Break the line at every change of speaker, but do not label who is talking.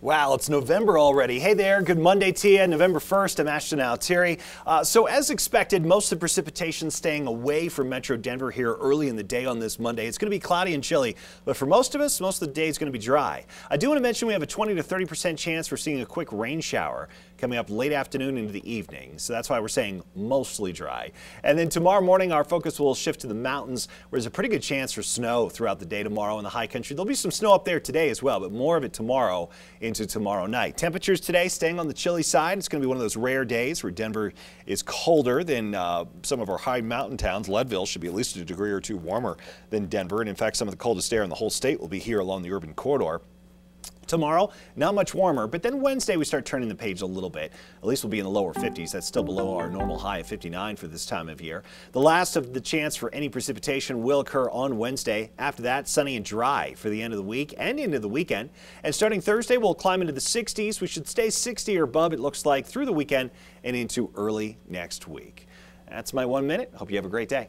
Wow, it's November already. Hey there, good Monday to you. November 1st, I'm Ashton Altieri. Uh, so as expected, most of the precipitation staying away from Metro Denver here early in the day on this Monday. It's going to be cloudy and chilly, but for most of us, most of the day is going to be dry. I do want to mention we have a 20 to 30% chance for seeing a quick rain shower coming up late afternoon into the evening. So that's why we're saying mostly dry. And then tomorrow morning, our focus will shift to the mountains, where there's a pretty good chance for snow throughout the day tomorrow in the high country. There'll be some snow up there today as well, but more of it tomorrow into tomorrow night. Temperatures today staying on the chilly side. It's going to be one of those rare days where Denver is colder than uh, some of our high mountain towns. Leadville should be at least a degree or two warmer than Denver. And in fact, some of the coldest air in the whole state will be here along the urban corridor. Tomorrow, not much warmer, but then Wednesday we start turning the page a little bit. At least we'll be in the lower 50s. That's still below our normal high of 59 for this time of year. The last of the chance for any precipitation will occur on Wednesday. After that, sunny and dry for the end of the week and into the weekend. And starting Thursday, we'll climb into the 60s. We should stay 60 or above, it looks like, through the weekend and into early next week. That's my one minute. Hope you have a great day.